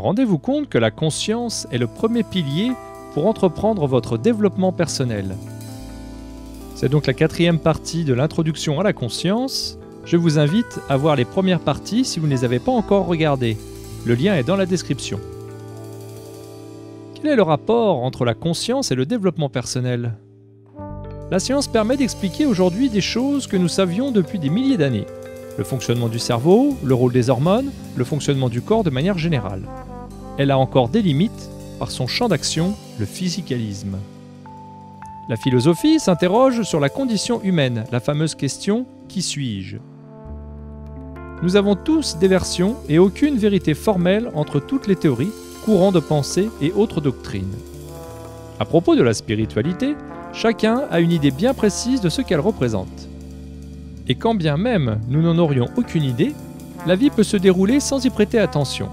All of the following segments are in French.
Rendez-vous compte que la conscience est le premier pilier pour entreprendre votre développement personnel. C'est donc la quatrième partie de l'introduction à la conscience. Je vous invite à voir les premières parties si vous ne les avez pas encore regardées. Le lien est dans la description. Quel est le rapport entre la conscience et le développement personnel La science permet d'expliquer aujourd'hui des choses que nous savions depuis des milliers d'années. Le fonctionnement du cerveau, le rôle des hormones, le fonctionnement du corps de manière générale elle a encore des limites par son champ d'action, le physicalisme. La philosophie s'interroge sur la condition humaine, la fameuse question Qui suis-je Nous avons tous des versions et aucune vérité formelle entre toutes les théories, courants de pensée et autres doctrines. À propos de la spiritualité, chacun a une idée bien précise de ce qu'elle représente. Et quand bien même nous n'en aurions aucune idée, la vie peut se dérouler sans y prêter attention.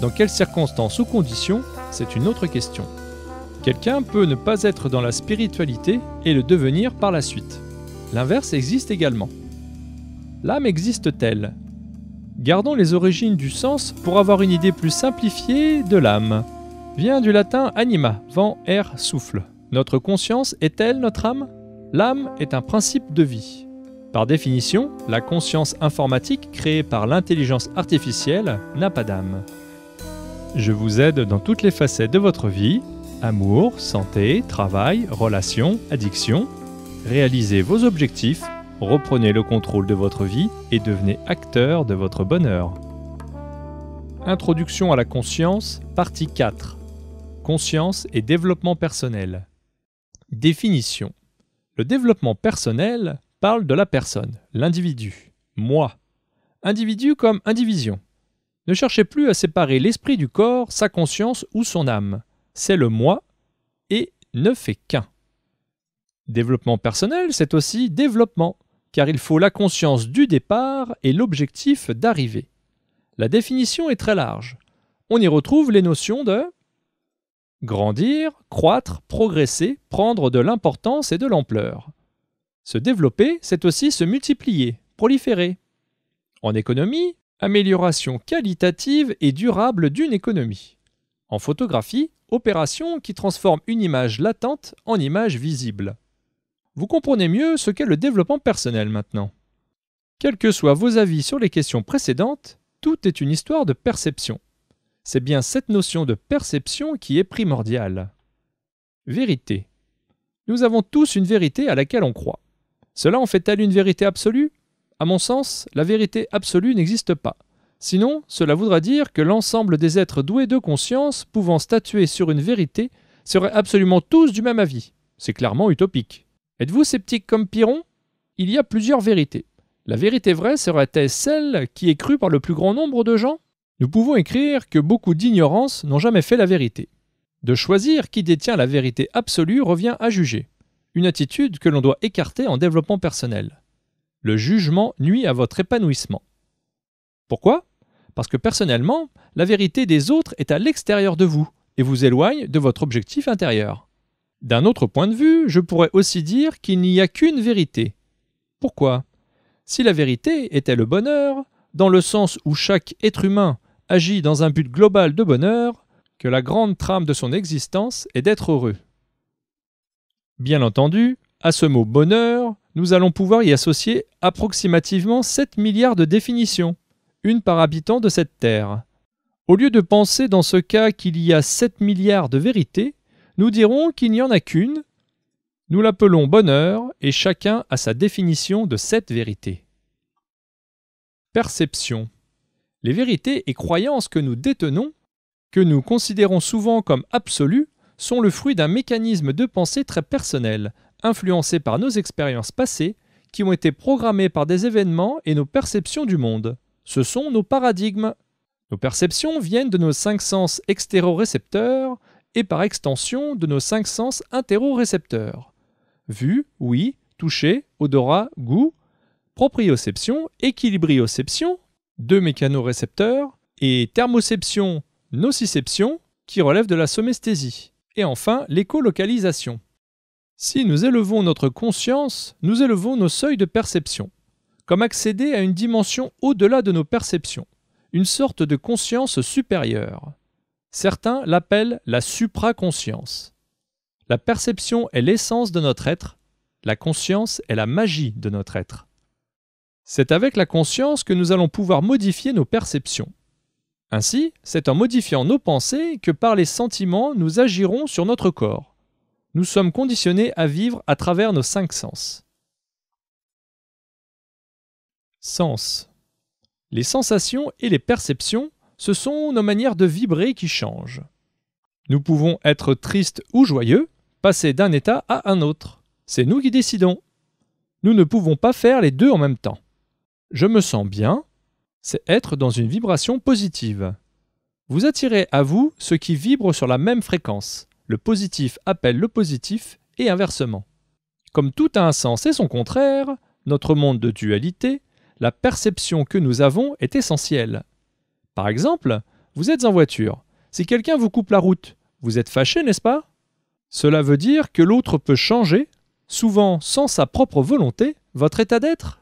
Dans quelles circonstances ou conditions, c'est une autre question. Quelqu'un peut ne pas être dans la spiritualité et le devenir par la suite. L'inverse existe également. L'âme existe-t-elle Gardons les origines du sens pour avoir une idée plus simplifiée de l'âme. Vient du latin anima, vent, air, souffle. Notre conscience est-elle notre âme L'âme est un principe de vie. Par définition, la conscience informatique créée par l'intelligence artificielle n'a pas d'âme. Je vous aide dans toutes les facettes de votre vie, amour, santé, travail, relations, addiction. Réalisez vos objectifs, reprenez le contrôle de votre vie et devenez acteur de votre bonheur. Introduction à la conscience, partie 4. Conscience et développement personnel. Définition. Le développement personnel parle de la personne, l'individu, moi. Individu comme indivision ne cherchez plus à séparer l'esprit du corps, sa conscience ou son âme. C'est le moi et ne fait qu'un. Développement personnel, c'est aussi développement, car il faut la conscience du départ et l'objectif d'arrivée. La définition est très large. On y retrouve les notions de grandir, croître, progresser, prendre de l'importance et de l'ampleur. Se développer, c'est aussi se multiplier, proliférer. En économie, amélioration qualitative et durable d'une économie. En photographie, opération qui transforme une image latente en image visible. Vous comprenez mieux ce qu'est le développement personnel maintenant. Quels que soient vos avis sur les questions précédentes, tout est une histoire de perception. C'est bien cette notion de perception qui est primordiale. Vérité. Nous avons tous une vérité à laquelle on croit. Cela en fait-elle une vérité absolue à mon sens, la vérité absolue n'existe pas. Sinon, cela voudra dire que l'ensemble des êtres doués de conscience pouvant statuer sur une vérité seraient absolument tous du même avis. C'est clairement utopique. Êtes-vous sceptique comme Piron Il y a plusieurs vérités. La vérité vraie serait-elle celle qui est crue par le plus grand nombre de gens Nous pouvons écrire que beaucoup d'ignorances n'ont jamais fait la vérité. De choisir qui détient la vérité absolue revient à juger, une attitude que l'on doit écarter en développement personnel. Le jugement nuit à votre épanouissement. Pourquoi Parce que personnellement, la vérité des autres est à l'extérieur de vous et vous éloigne de votre objectif intérieur. D'un autre point de vue, je pourrais aussi dire qu'il n'y a qu'une vérité. Pourquoi Si la vérité était le bonheur, dans le sens où chaque être humain agit dans un but global de bonheur, que la grande trame de son existence est d'être heureux. Bien entendu, à ce mot bonheur, nous allons pouvoir y associer approximativement 7 milliards de définitions, une par habitant de cette Terre. Au lieu de penser dans ce cas qu'il y a 7 milliards de vérités, nous dirons qu'il n'y en a qu'une. Nous l'appelons bonheur et chacun a sa définition de cette vérité. Perception. Les vérités et croyances que nous détenons, que nous considérons souvent comme absolues, sont le fruit d'un mécanisme de pensée très personnel, influencés par nos expériences passées, qui ont été programmées par des événements et nos perceptions du monde. Ce sont nos paradigmes. Nos perceptions viennent de nos cinq sens extérorécepteurs et par extension de nos cinq sens interorécepteurs. Vue, oui, toucher, odorat, goût, proprioception, équilibrioception, deux mécanorécepteurs, et thermoception, nociception, qui relève de la somesthésie, et enfin l'écholocalisation. Si nous élevons notre conscience, nous élevons nos seuils de perception, comme accéder à une dimension au-delà de nos perceptions, une sorte de conscience supérieure. Certains l'appellent la supraconscience. La perception est l'essence de notre être, la conscience est la magie de notre être. C'est avec la conscience que nous allons pouvoir modifier nos perceptions. Ainsi, c'est en modifiant nos pensées que par les sentiments nous agirons sur notre corps, nous sommes conditionnés à vivre à travers nos cinq sens. Sens. Les sensations et les perceptions, ce sont nos manières de vibrer qui changent. Nous pouvons être tristes ou joyeux, passer d'un état à un autre. C'est nous qui décidons. Nous ne pouvons pas faire les deux en même temps. Je me sens bien, c'est être dans une vibration positive. Vous attirez à vous ce qui vibre sur la même fréquence le positif appelle le positif et inversement. Comme tout a un sens et son contraire, notre monde de dualité, la perception que nous avons est essentielle. Par exemple, vous êtes en voiture. Si quelqu'un vous coupe la route, vous êtes fâché, n'est-ce pas Cela veut dire que l'autre peut changer, souvent sans sa propre volonté, votre état d'être.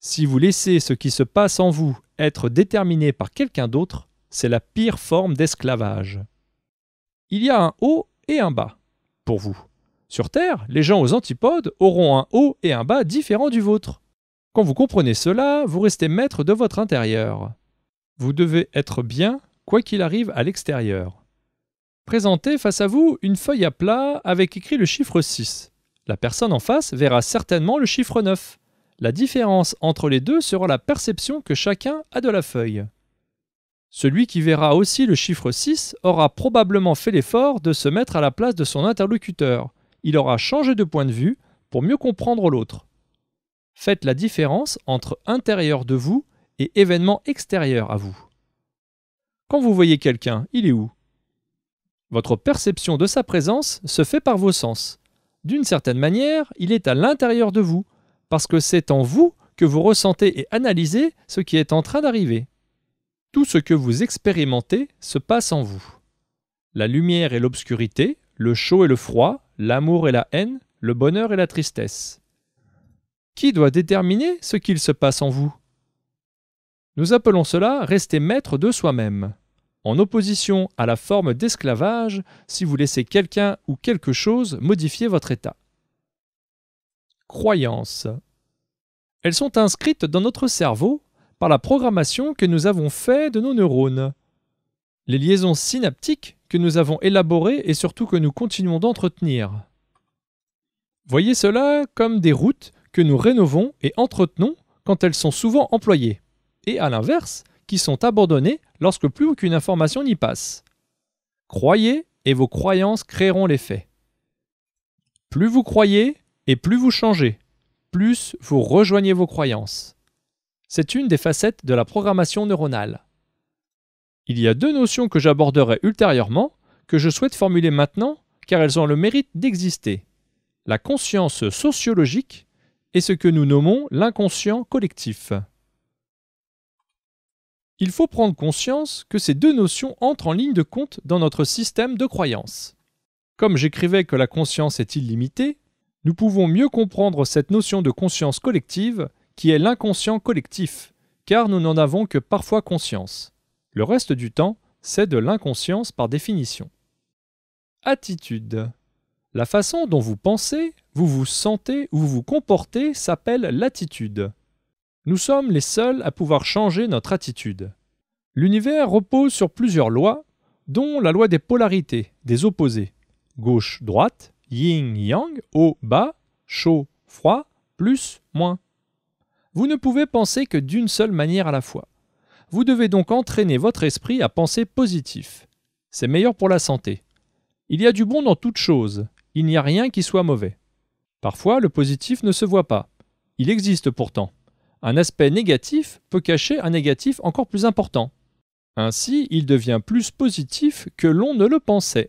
Si vous laissez ce qui se passe en vous être déterminé par quelqu'un d'autre, c'est la pire forme d'esclavage. Il y a un haut et un bas pour vous. Sur Terre, les gens aux antipodes auront un haut et un bas différents du vôtre. Quand vous comprenez cela, vous restez maître de votre intérieur. Vous devez être bien, quoi qu'il arrive, à l'extérieur. Présentez face à vous une feuille à plat avec écrit le chiffre 6. La personne en face verra certainement le chiffre 9. La différence entre les deux sera la perception que chacun a de la feuille. Celui qui verra aussi le chiffre 6 aura probablement fait l'effort de se mettre à la place de son interlocuteur. Il aura changé de point de vue pour mieux comprendre l'autre. Faites la différence entre intérieur de vous et événement extérieur à vous. Quand vous voyez quelqu'un, il est où Votre perception de sa présence se fait par vos sens. D'une certaine manière, il est à l'intérieur de vous, parce que c'est en vous que vous ressentez et analysez ce qui est en train d'arriver. Tout ce que vous expérimentez se passe en vous. La lumière et l'obscurité, le chaud et le froid, l'amour et la haine, le bonheur et la tristesse. Qui doit déterminer ce qu'il se passe en vous Nous appelons cela rester maître de soi-même, en opposition à la forme d'esclavage si vous laissez quelqu'un ou quelque chose modifier votre état. Croyances. Elles sont inscrites dans notre cerveau la programmation que nous avons faite de nos neurones. Les liaisons synaptiques que nous avons élaborées et surtout que nous continuons d'entretenir. Voyez cela comme des routes que nous rénovons et entretenons quand elles sont souvent employées, et à l'inverse, qui sont abandonnées lorsque plus aucune information n'y passe. Croyez et vos croyances créeront les faits. Plus vous croyez et plus vous changez, plus vous rejoignez vos croyances. C'est une des facettes de la programmation neuronale. Il y a deux notions que j'aborderai ultérieurement, que je souhaite formuler maintenant, car elles ont le mérite d'exister. La conscience sociologique et ce que nous nommons l'inconscient collectif. Il faut prendre conscience que ces deux notions entrent en ligne de compte dans notre système de croyances. Comme j'écrivais que la conscience est illimitée, nous pouvons mieux comprendre cette notion de conscience collective qui est l'inconscient collectif, car nous n'en avons que parfois conscience. Le reste du temps, c'est de l'inconscience par définition. Attitude. La façon dont vous pensez, vous vous sentez ou vous comportez s'appelle l'attitude. Nous sommes les seuls à pouvoir changer notre attitude. L'univers repose sur plusieurs lois, dont la loi des polarités, des opposés. Gauche-droite, yin-yang, haut-bas, chaud-froid, plus-moins. Vous ne pouvez penser que d'une seule manière à la fois. Vous devez donc entraîner votre esprit à penser positif. C'est meilleur pour la santé. Il y a du bon dans toute chose, il n'y a rien qui soit mauvais. Parfois, le positif ne se voit pas. Il existe pourtant. Un aspect négatif peut cacher un négatif encore plus important. Ainsi, il devient plus positif que l'on ne le pensait.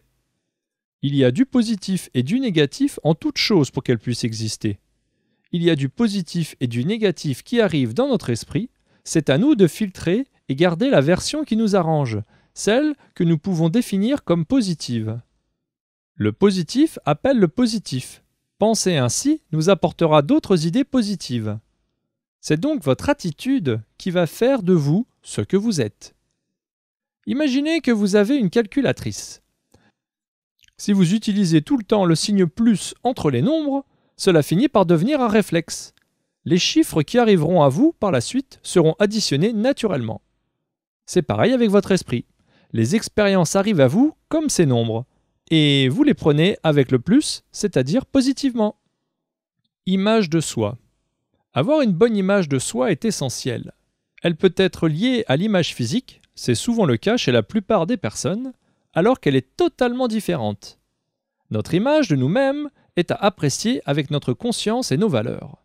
Il y a du positif et du négatif en toute chose pour qu'elle puisse exister il y a du positif et du négatif qui arrivent dans notre esprit, c'est à nous de filtrer et garder la version qui nous arrange, celle que nous pouvons définir comme positive. Le positif appelle le positif. Penser ainsi nous apportera d'autres idées positives. C'est donc votre attitude qui va faire de vous ce que vous êtes. Imaginez que vous avez une calculatrice. Si vous utilisez tout le temps le signe plus entre les nombres, cela finit par devenir un réflexe. Les chiffres qui arriveront à vous par la suite seront additionnés naturellement. C'est pareil avec votre esprit. Les expériences arrivent à vous comme ces nombres, et vous les prenez avec le plus, c'est-à-dire positivement. Image de soi. Avoir une bonne image de soi est essentielle. Elle peut être liée à l'image physique, c'est souvent le cas chez la plupart des personnes, alors qu'elle est totalement différente. Notre image de nous-mêmes est à apprécier avec notre conscience et nos valeurs.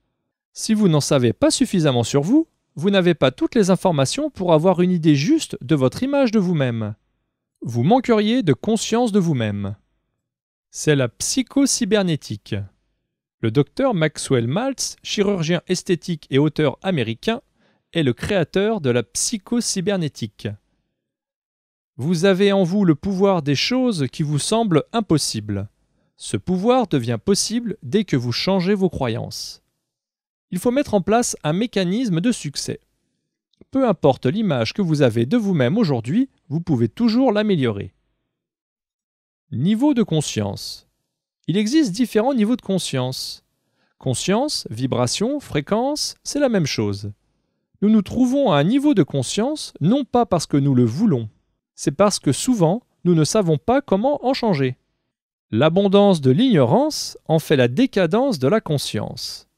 Si vous n'en savez pas suffisamment sur vous, vous n'avez pas toutes les informations pour avoir une idée juste de votre image de vous-même. Vous manqueriez de conscience de vous-même. C'est la psychocybernétique. Le docteur Maxwell Maltz, chirurgien esthétique et auteur américain, est le créateur de la psychocybernétique. Vous avez en vous le pouvoir des choses qui vous semblent impossibles. Ce pouvoir devient possible dès que vous changez vos croyances. Il faut mettre en place un mécanisme de succès. Peu importe l'image que vous avez de vous-même aujourd'hui, vous pouvez toujours l'améliorer. Niveau de conscience. Il existe différents niveaux de conscience. Conscience, vibration, fréquence, c'est la même chose. Nous nous trouvons à un niveau de conscience non pas parce que nous le voulons, c'est parce que souvent nous ne savons pas comment en changer. L'abondance de l'ignorance en fait la décadence de la conscience.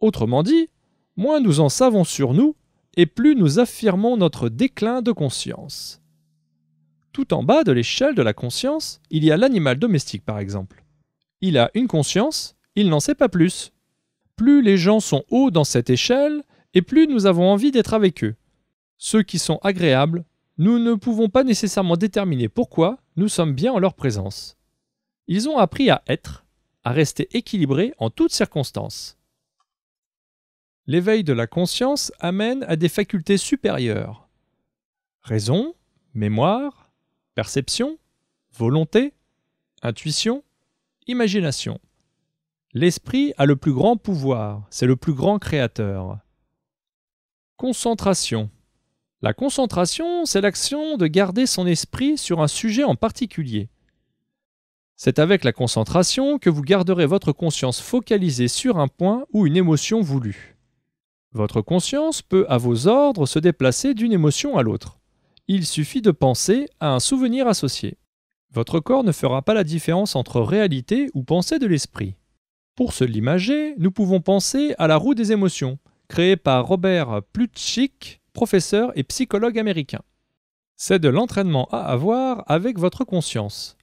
Autrement dit, moins nous en savons sur nous, et plus nous affirmons notre déclin de conscience. Tout en bas de l'échelle de la conscience, il y a l'animal domestique par exemple. Il a une conscience, il n'en sait pas plus. Plus les gens sont hauts dans cette échelle, et plus nous avons envie d'être avec eux. Ceux qui sont agréables, nous ne pouvons pas nécessairement déterminer pourquoi nous sommes bien en leur présence. Ils ont appris à être, à rester équilibrés en toutes circonstances. L'éveil de la conscience amène à des facultés supérieures. Raison, mémoire, perception, volonté, intuition, imagination. L'esprit a le plus grand pouvoir, c'est le plus grand créateur. Concentration. La concentration, c'est l'action de garder son esprit sur un sujet en particulier. C'est avec la concentration que vous garderez votre conscience focalisée sur un point ou une émotion voulue. Votre conscience peut à vos ordres se déplacer d'une émotion à l'autre. Il suffit de penser à un souvenir associé. Votre corps ne fera pas la différence entre réalité ou pensée de l'esprit. Pour se l'imager, nous pouvons penser à la roue des émotions, créée par Robert Plutchik, professeur et psychologue américain. C'est de l'entraînement à avoir avec votre conscience.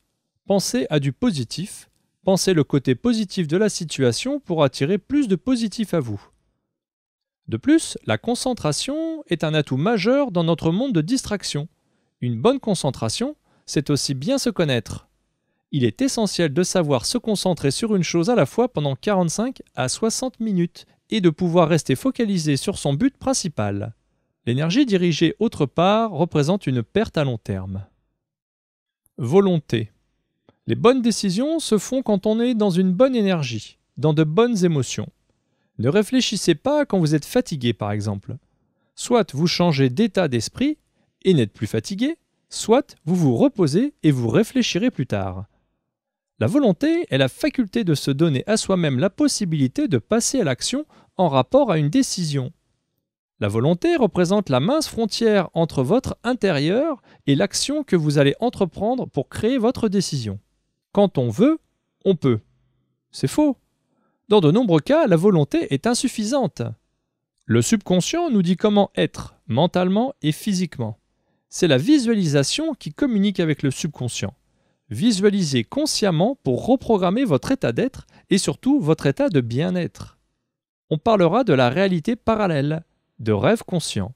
Pensez à du positif, pensez le côté positif de la situation pour attirer plus de positif à vous. De plus, la concentration est un atout majeur dans notre monde de distraction. Une bonne concentration, c'est aussi bien se connaître. Il est essentiel de savoir se concentrer sur une chose à la fois pendant 45 à 60 minutes et de pouvoir rester focalisé sur son but principal. L'énergie dirigée autre part représente une perte à long terme. Volonté. Les bonnes décisions se font quand on est dans une bonne énergie, dans de bonnes émotions. Ne réfléchissez pas quand vous êtes fatigué, par exemple. Soit vous changez d'état d'esprit et n'êtes plus fatigué, soit vous vous reposez et vous réfléchirez plus tard. La volonté est la faculté de se donner à soi-même la possibilité de passer à l'action en rapport à une décision. La volonté représente la mince frontière entre votre intérieur et l'action que vous allez entreprendre pour créer votre décision. Quand on veut, on peut. C'est faux. Dans de nombreux cas, la volonté est insuffisante. Le subconscient nous dit comment être, mentalement et physiquement. C'est la visualisation qui communique avec le subconscient. Visualisez consciemment pour reprogrammer votre état d'être et surtout votre état de bien-être. On parlera de la réalité parallèle, de rêve conscient.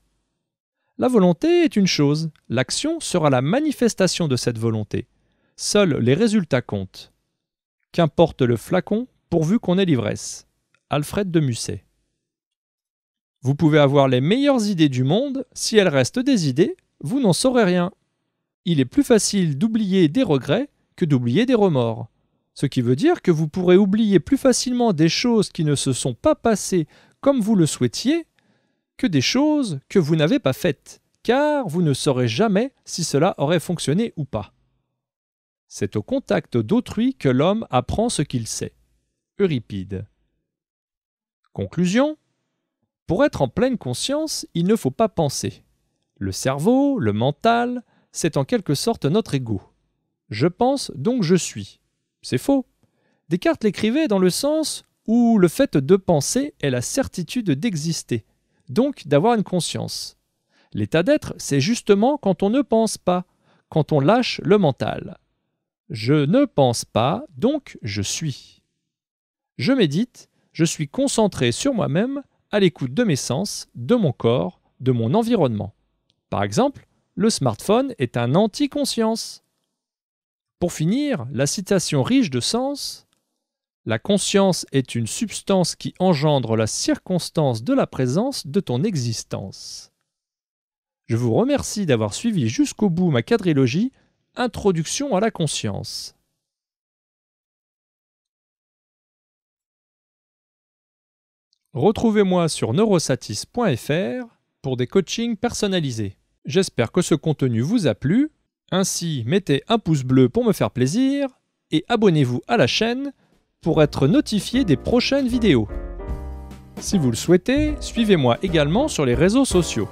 La volonté est une chose, l'action sera la manifestation de cette volonté. Seuls les résultats comptent. Qu'importe le flacon, pourvu qu'on ait l'ivresse. Alfred de Musset. Vous pouvez avoir les meilleures idées du monde, si elles restent des idées, vous n'en saurez rien. Il est plus facile d'oublier des regrets que d'oublier des remords. Ce qui veut dire que vous pourrez oublier plus facilement des choses qui ne se sont pas passées comme vous le souhaitiez que des choses que vous n'avez pas faites, car vous ne saurez jamais si cela aurait fonctionné ou pas. C'est au contact d'autrui que l'homme apprend ce qu'il sait. Euripide. Conclusion Pour être en pleine conscience, il ne faut pas penser. Le cerveau, le mental, c'est en quelque sorte notre ego. Je pense, donc je suis. C'est faux. Descartes l'écrivait dans le sens où le fait de penser est la certitude d'exister, donc d'avoir une conscience. L'état d'être, c'est justement quand on ne pense pas, quand on lâche le mental. Je ne pense pas, donc je suis. Je médite, je suis concentré sur moi-même, à l'écoute de mes sens, de mon corps, de mon environnement. Par exemple, le smartphone est un anti-conscience. Pour finir, la citation riche de sens La conscience est une substance qui engendre la circonstance de la présence de ton existence. Je vous remercie d'avoir suivi jusqu'au bout ma quadrilogie Introduction à la conscience. Retrouvez-moi sur neurosatis.fr pour des coachings personnalisés. J'espère que ce contenu vous a plu. Ainsi, mettez un pouce bleu pour me faire plaisir et abonnez-vous à la chaîne pour être notifié des prochaines vidéos. Si vous le souhaitez, suivez-moi également sur les réseaux sociaux.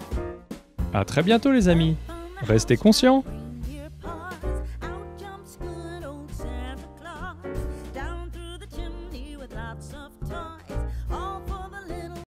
A très bientôt les amis, restez conscients